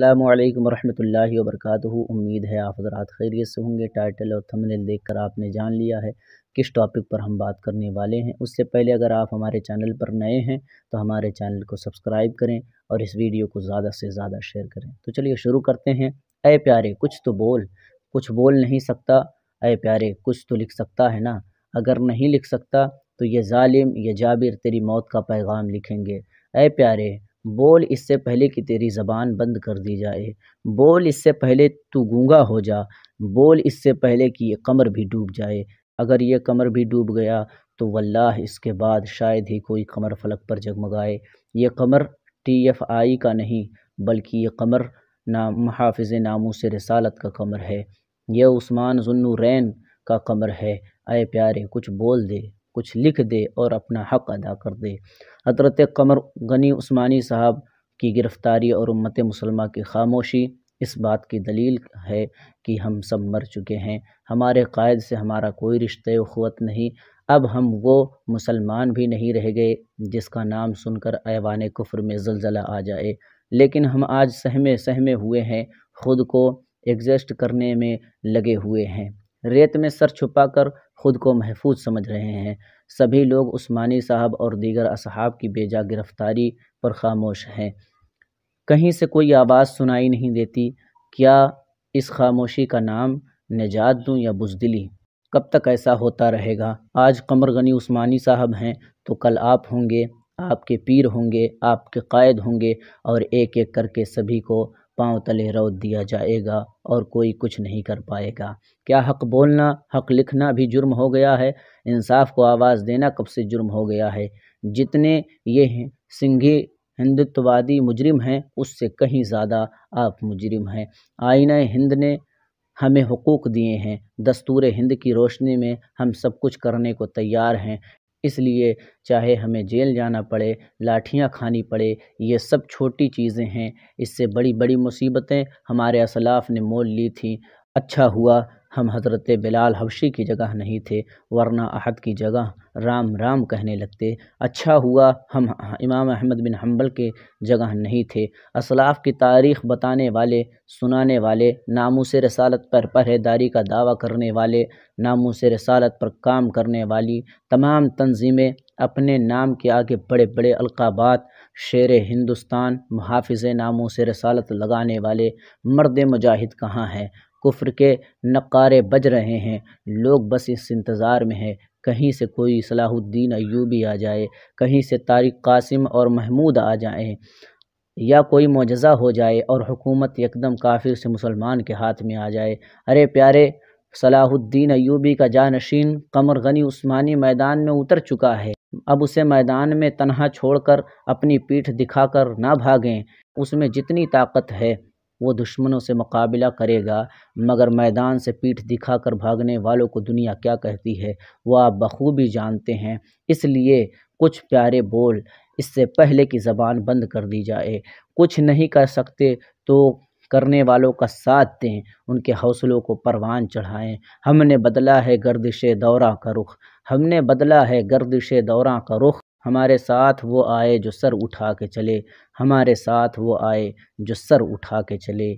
अल्लाम वरहमल वर्क उम्मीद है आप हजरात खैरियत से होंगे टाइटल और थंबनेल देखकर आपने जान लिया है किस टॉपिक पर हम बात करने वाले हैं उससे पहले अगर आप हमारे चैनल पर नए हैं तो हमारे चैनल को सब्सक्राइब करें और इस वीडियो को ज़्यादा से ज़्यादा शेयर करें तो चलिए शुरू करते हैं अय प्यारे कुछ तो बोल कुछ बोल नहीं सकता अय प्यारे कुछ तो लिख सकता है ना अगर नहीं लिख सकता तो ये ालिम ये जाबिर तेरी मौत का पैगाम लिखेंगे अय प्यारे बोल इससे पहले कि तेरी ज़बान बंद कर दी जाए बोल इससे पहले तू गूंगा हो जा बोल इससे पहले कि ये कमर भी डूब जाए अगर ये कमर भी डूब गया तो वल्लाह इसके बाद शायद ही कोई कमर फलक पर जगमगाए ये कमर टी एफ़ आई का नहीं बल्कि ये कमर नाम हाफिज़ नामों से रसालत का कमर है यह उस्मान रैन का कमर है अय प्यारे कुछ बोल दे कुछ लिख दे और अपना हक़ अदा कर दे हजरत कमर गनी उस्मानी साहब की गिरफ़्तारी और उम्मत मुसलमा की खामोशी इस बात की दलील है कि हम सब मर चुके हैं हमारे क़ायद से हमारा कोई रिश्ते अखवत नहीं अब हम वो मुसलमान भी नहीं रह गए जिसका नाम सुनकर ऐवान कुफ्र में जलजला आ जाए लेकिन हम आज सहमे सहमे हुए हैं ख़ुद को एग्जस्ट करने में लगे हुए हैं रेत में सर छुपाकर खुद को महफूज समझ रहे हैं सभी लोग उस्मानी साहब और दीगर असहाब की बेजा गिरफ्तारी पर खामोश हैं कहीं से कोई आवाज़ सुनाई नहीं देती क्या इस खामोशी का नाम निजात दूँ या बुजदिली कब तक ऐसा होता रहेगा आज कमर गनी उस्मानी साहब हैं तो कल आप होंगे आपके पीर होंगे आपके कायद होंगे और एक एक करके सभी को पाँव तले रौद दिया जाएगा और कोई कुछ नहीं कर पाएगा क्या हक बोलना हक लिखना भी जुर्म हो गया है इंसाफ को आवाज़ देना कब से जुर्म हो गया है जितने ये सिंघी हिंदुत्ववादी मुजरिम हैं उससे कहीं ज़्यादा आप मुजरिम हैं आइन हिंद ने हमें हकूक़ दिए हैं दस्तूर हिंद की रोशनी में हम सब कुछ करने को तैयार हैं इसलिए चाहे हमें जेल जाना पड़े लाठियाँ खानी पड़े ये सब छोटी चीज़ें हैं इससे बड़ी बड़ी मुसीबतें हमारे असलाफ़ ने मोल ली थी अच्छा हुआ हम हज़रत बिलाल हबशी की जगह नहीं थे वरना अहद की जगह राम राम कहने लगते अच्छा हुआ हम इमाम अहमद बिन हम्बल के जगह नहीं थे असलाफ़ की तारीख़ बताने वाले सुनाने वाले नामों से रसालत पर पहरेदारी का दावा करने वाले नामों से रसालत पर काम करने वाली तमाम तंजीमें अपने नाम के आगे बड़े बड़े अलकाबात शेर हिंदुस्तान मुहाफ़ नामों से रसालत लगाने वाले मर्द मुजाहिद कहाँ हैं कुफ़्र के नकारे बज रहे हैं लोग बस इस इंतज़ार में हैं कहीं से कोई सलाहुद्दीन अयूबी आ जाए कहीं से तारिक कासिम और महमूद आ जाएं या कोई मुजज़ा हो जाए और हुकूमत एकदम काफिर से मुसलमान के हाथ में आ जाए अरे प्यारे सलाहुद्दीन अयूबी का जानशीन कमर गनी उस्मानी मैदान में उतर चुका है अब उसे मैदान में तनहा छोड़कर अपनी पीठ दिखाकर ना भागें उसमें जितनी ताकत है वो दुश्मनों से मुकाबला करेगा मगर मैदान से पीठ दिखाकर भागने वालों को दुनिया क्या कहती है वह आप बखूबी जानते हैं इसलिए कुछ प्यारे बोल इससे पहले की ज़बान बंद कर दी जाए कुछ नहीं कर सकते तो करने वालों का साथ दें उनके हौसलों को परवान चढ़ाएं हमने बदला है गर्दिश दौरा का रुख हमने बदला है गर्दिश दौरा का रुख हमारे साथ वो आए जो सर उठा के चले हमारे साथ वो आए जो सर उठा के चले